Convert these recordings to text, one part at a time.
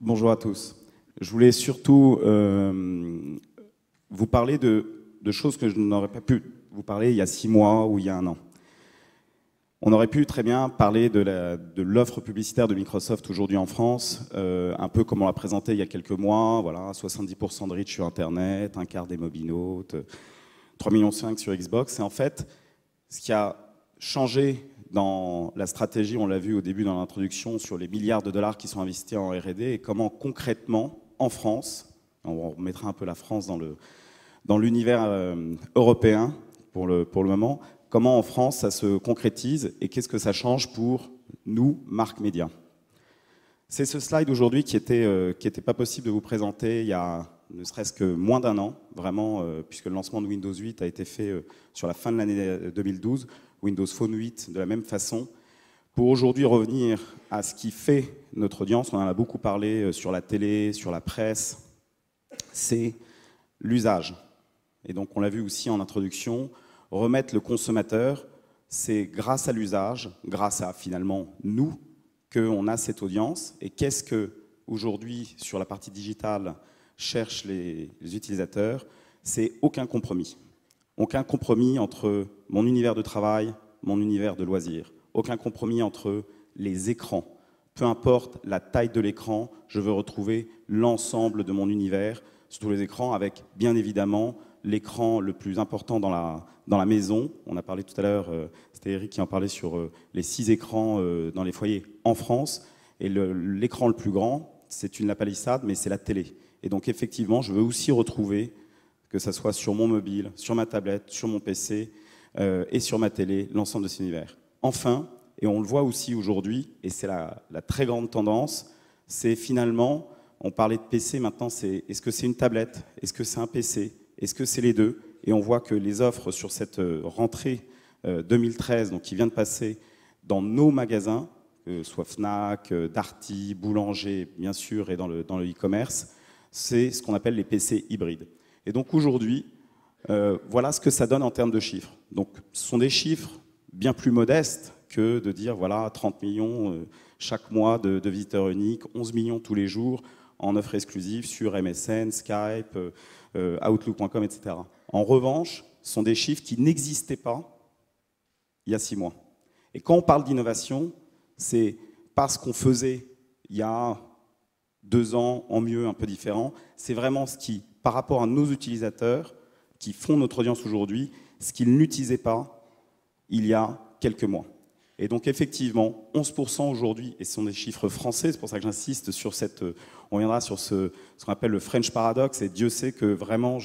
Bonjour à tous. Je voulais surtout euh, vous parler de, choses que je n'aurais pas pu vous parler il y a six mois ou il y a un an. On aurait pu très bien parler de l'offre de publicitaire de Microsoft aujourd'hui en France, euh, un peu comme on l'a présenté il y a quelques mois, voilà, 70% de reach sur Internet, un quart des mobinautes, 3,5 millions sur Xbox. Et en fait, ce qui a changer dans la stratégie, on l'a vu au début dans l'introduction, sur les milliards de dollars qui sont investis en RD et comment concrètement, en France, on mettra un peu la France dans le dans l'univers euh, européen pour le, pour le moment, comment en France ça se concrétise et qu'est-ce que ça change pour nous, marque média. C'est ce slide aujourd'hui qui n'était euh, pas possible de vous présenter il y a ne serait-ce que moins d'un an, vraiment, euh, puisque le lancement de Windows 8 a été fait euh, sur la fin de l'année 2012, euh, Windows Phone 8 de la même façon. Pour aujourd'hui revenir à ce qui fait notre audience, on en a beaucoup parlé sur la télé, sur la presse, c'est l'usage. Et donc on l'a vu aussi en introduction, remettre le consommateur, c'est grâce à l'usage, grâce à finalement nous, qu'on a cette audience. Et qu'est-ce que aujourd'hui sur la partie digitale, cherchent les, utilisateurs, c'est aucun compromis. Aucun compromis entre mon univers de travail, mon univers de loisirs. Aucun compromis entre les écrans. Peu importe la taille de l'écran, je veux retrouver l'ensemble de mon univers sur tous les écrans, avec bien évidemment l'écran le plus important dans la, dans la maison. On a parlé tout à l'heure, euh, c'était Eric qui en parlait sur euh, les six écrans euh, dans les foyers en France. Et l'écran le, plus grand, c'est une la palissade, mais c'est la télé. Et donc effectivement, je veux aussi retrouver, que ce soit sur mon mobile, sur ma tablette, sur mon PC euh, et sur ma télé, l'ensemble de cet univers. Enfin, et on le voit aussi aujourd'hui, et c'est la, très grande tendance, c'est finalement, on parlait de PC, maintenant c'est est-ce que c'est une tablette Est-ce que c'est un PC Est-ce que c'est les deux Et on voit que les offres sur cette euh, rentrée 2013, euh, donc qui vient de passer, dans nos magasins, que soit Fnac, Darty, Boulanger, bien sûr, et dans le e-commerce, c'est ce qu'on appelle les PC hybrides. Et donc aujourd'hui, euh, voilà ce que ça donne en termes de chiffres. Donc ce sont des chiffres bien plus modestes que de dire voilà 30 millions euh, chaque mois de, visiteurs uniques, 11 millions tous les jours en offre exclusive sur MSN, Skype, euh, Outlook.com, etc. En revanche, ce sont des chiffres qui n'existaient pas il y a six mois. Et quand on parle d'innovation, c'est parce qu'on faisait il y a deux ans, en mieux, un peu différent. C'est vraiment ce qui, par rapport à nos utilisateurs, qui font notre audience aujourd'hui, ce qu'ils n'utilisaient pas il y a quelques mois. Et donc effectivement, 11% aujourd'hui, et ce sont des chiffres français, c'est pour ça que j'insiste sur cette, euh, on reviendra sur ce, qu'on appelle le French paradoxe, et Dieu sait que vraiment,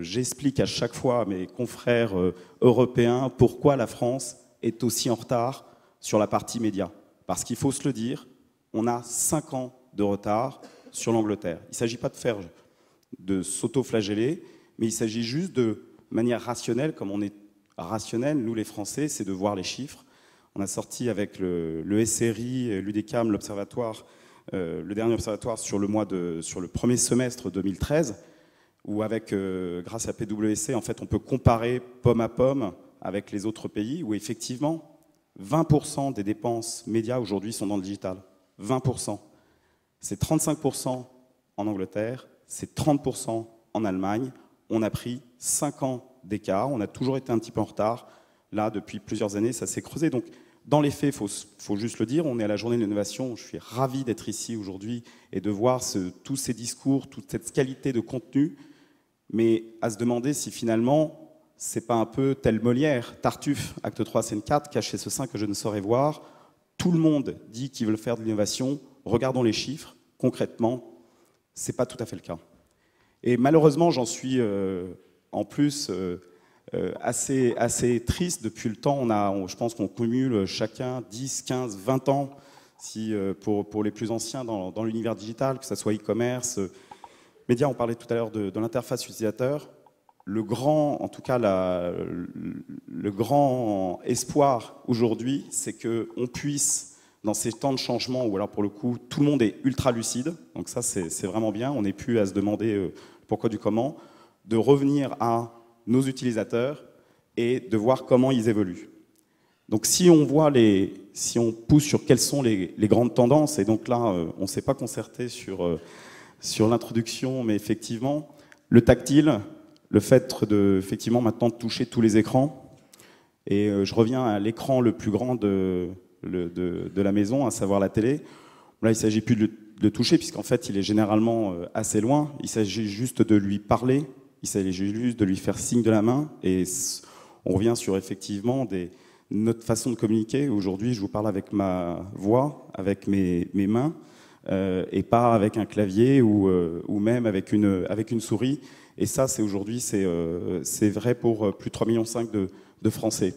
j'explique je, à chaque fois à mes confrères euh, européens pourquoi la France est aussi en retard sur la partie média. Parce qu'il faut se le dire, on a 5 ans de retard sur l'Angleterre. Il ne s'agit pas de faire de s'auto-flageller, mais il s'agit juste de manière rationnelle, comme on est rationnel, nous les Français, c'est de voir les chiffres. On a sorti avec le, SRI, l'UDECAM, l'observatoire, euh, le dernier observatoire sur le, mois de, sur le premier semestre 2013, où avec, euh, grâce à PwC, en fait, on peut comparer pomme à pomme avec les autres pays, où effectivement, 20% des dépenses médias aujourd'hui sont dans le digital. 20%. C'est 35% en Angleterre, c'est 30% en Allemagne. On a pris 5 ans d'écart, on a toujours été un petit peu en retard. Là, depuis plusieurs années, ça s'est creusé. Donc, dans les faits, il faut, juste le dire, on est à la journée de l'innovation. Je suis ravi d'être ici aujourd'hui et de voir tous ces discours, toute cette qualité de contenu, mais à se demander si finalement, c'est pas un peu tel Molière, Tartuffe, acte 3, scène 4, caché ce sein que je ne saurais voir. Tout le monde dit qu'ils veulent faire de l'innovation, Regardons les chiffres. Concrètement, ce n'est pas tout à fait le cas. Et malheureusement, j'en suis euh, en plus euh, euh, assez, assez triste. Depuis le temps, on a, je pense qu'on cumule chacun 10, 15, 20 ans si, pour, les plus anciens dans, l'univers digital, que ce soit e-commerce, médias. On parlait tout à l'heure de, l'interface utilisateur. Le grand, en tout cas, la, le, grand espoir aujourd'hui, c'est qu'on puisse dans ces temps de changement où alors pour le coup tout le monde est ultra lucide, donc ça c'est vraiment bien, on n'est plus à se demander euh, pourquoi du comment, de revenir à nos utilisateurs et de voir comment ils évoluent. Donc si on voit les, si on pousse sur quelles sont les, grandes tendances, et donc là euh, on ne s'est pas concerté sur, euh, sur l'introduction, mais effectivement le tactile, le fait de effectivement maintenant de toucher tous les écrans, et je reviens à l'écran le plus grand de de, la maison, à savoir la télé. Là, il ne s'agit plus de le, toucher, puisqu'en fait, il est généralement euh, assez loin. Il s'agit juste de lui parler, il s'agit juste de lui faire signe de la main. Et on revient sur effectivement des, notre façon de communiquer. Aujourd'hui, je vous parle avec ma voix, avec mes, mains, euh, et pas avec un clavier ou, euh, même avec une, souris. Et ça, c'est aujourd'hui, c'est vrai pour plus de 3,5 millions de, de Français.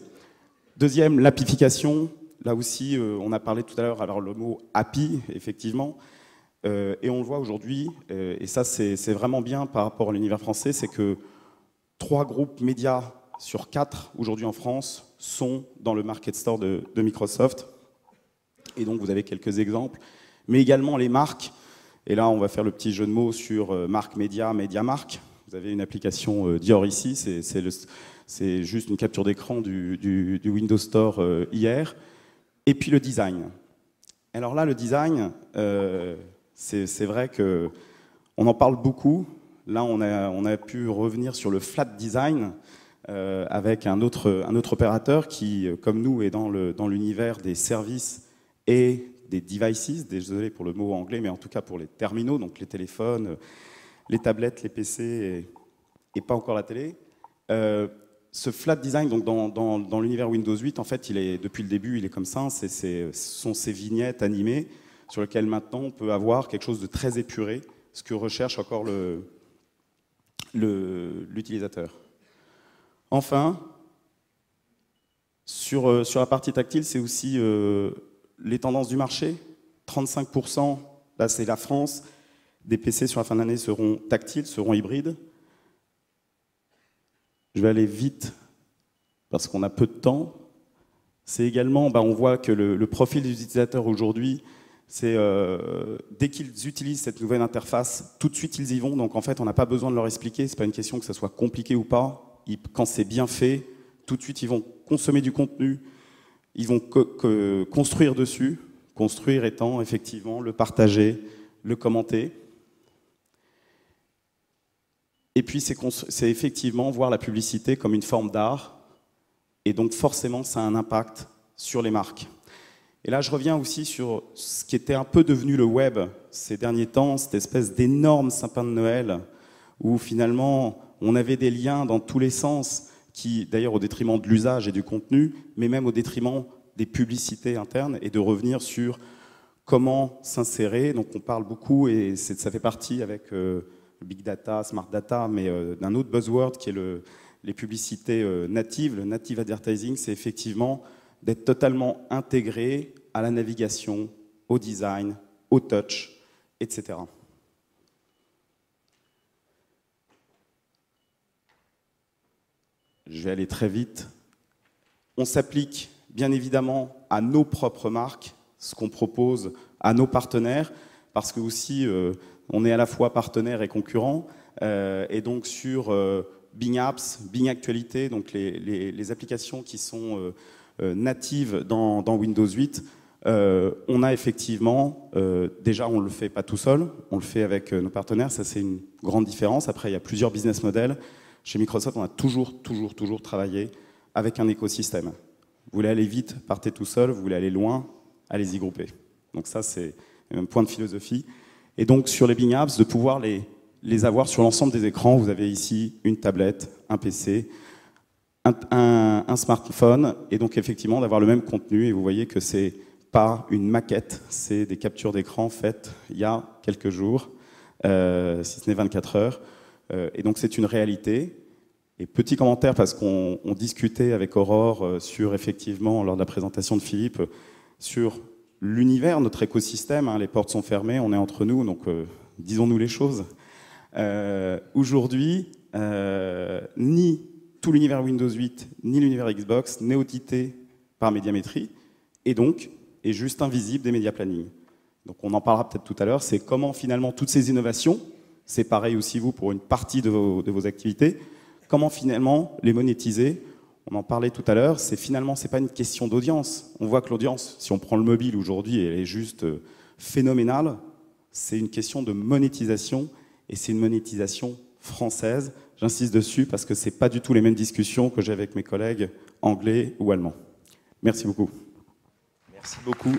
Deuxième, l'apification. Là aussi, euh, on a parlé tout à l'heure, alors le mot happy, effectivement, euh, et on le voit aujourd'hui, euh, et ça c'est vraiment bien par rapport à l'univers français, c'est que trois groupes médias sur quatre aujourd'hui en France sont dans le market store de, Microsoft. Et donc vous avez quelques exemples, mais également les marques. Et là, on va faire le petit jeu de mots sur marque média, média marque. Vous avez une application Dior ici, c'est juste une capture d'écran du, Windows Store hier. Et puis le design. Alors là, le design, euh, c'est vrai que on en parle beaucoup. Là, on a, on a pu revenir sur le flat design euh, avec un autre, un autre opérateur qui, comme nous, est dans l'univers dans des services et des devices. Désolé pour le mot anglais, mais en tout cas pour les terminaux, donc les téléphones, les tablettes, les PC et, pas encore la télé. Euh, ce flat design, donc dans, l'univers Windows 8, en fait, depuis le début, il est comme ça. Hein. ce sont ces vignettes animées sur lesquelles maintenant on peut avoir quelque chose de très épuré, ce que recherche encore l'utilisateur. Enfin, euh, sur, la partie tactile, c'est aussi euh, les tendances du marché. 35%, là c'est la France, des PC sur la fin d'année seront tactiles, seront hybrides. Je vais aller vite parce qu'on a peu de temps. C'est également, bah, on voit que le, profil des utilisateurs aujourd'hui, c'est euh, dès qu'ils utilisent cette nouvelle interface, tout de suite ils y vont. Donc en fait, on n'a pas besoin de leur expliquer. C'est pas une question que ce soit compliqué ou pas. quand c'est bien fait, tout de suite ils vont consommer du contenu. Ils vont construire dessus. Construire étant effectivement le partager, le commenter. Et puis, c'est effectivement voir la publicité comme une forme d'art, et donc forcément, ça a un impact sur les marques. Et là, je reviens aussi sur ce qui était un peu devenu le web ces derniers temps, cette espèce d'énorme sapin de Noël, où finalement, on avait des liens dans tous les sens, qui, d'ailleurs, au détriment de l'usage et du contenu, mais même au détriment des publicités internes, et de revenir sur comment s'insérer. Donc, on parle beaucoup, et ça fait partie avec... Euh, big data, smart data, mais euh, d'un autre buzzword qui est le, les publicités euh, natives. Le native advertising, c'est effectivement d'être totalement intégré à la navigation, au design, au touch, etc. Je vais aller très vite. On s'applique bien évidemment à nos propres marques, ce qu'on propose à nos partenaires, parce que aussi euh, on est à la fois partenaire et concurrent. Euh, et donc sur euh, Bing Apps, Bing Actualité, donc les, applications qui sont euh, natives dans, Windows 8, on a effectivement, déjà on ne le fait pas tout seul, on le fait avec nos partenaires, ça c'est une grande différence. Après il y a plusieurs business models. Chez Microsoft, on a toujours, toujours, toujours travaillé avec un écosystème. Vous voulez aller vite, partez tout seul, vous voulez aller loin, allez-y grouper. Donc ça c'est un point de philosophie. Et donc sur les Bing Apps, de pouvoir les, les avoir sur l'ensemble des écrans. Vous avez ici une tablette, un PC, un, smartphone, et donc effectivement d'avoir le même contenu. Et vous voyez que c'est pas une maquette, c'est des captures d'écran faites il y a quelques jours, euh, si ce n'est 24 heures. Euh, et donc c'est une réalité. Et petit commentaire, parce qu'on discutait avec Aurore euh, sur, effectivement, lors de la présentation de Philippe, sur l'univers, notre écosystème, hein, les portes sont fermées, on est entre nous, donc euh, disons-nous les choses. Euh, aujourd'hui, euh, ni tout l'univers Windows 8, ni l'univers Xbox n'est audité par médiamétrie, et donc est juste invisible des médias planning. Donc on en parlera peut-être tout à l'heure, c'est comment finalement toutes ces innovations, c'est pareil aussi vous pour une partie de vos activités, comment finalement les monétiser on en parlait tout à l'heure, c'est finalement, n'est pas une question d'audience. On voit que l'audience, si on prend le mobile aujourd'hui, elle est juste euh, phénoménale. C'est une question de monétisation et c'est une monétisation française. J'insiste dessus parce que ce n'est pas du tout les mêmes discussions que j'ai avec mes collègues anglais ou allemands. Merci beaucoup. Merci beaucoup.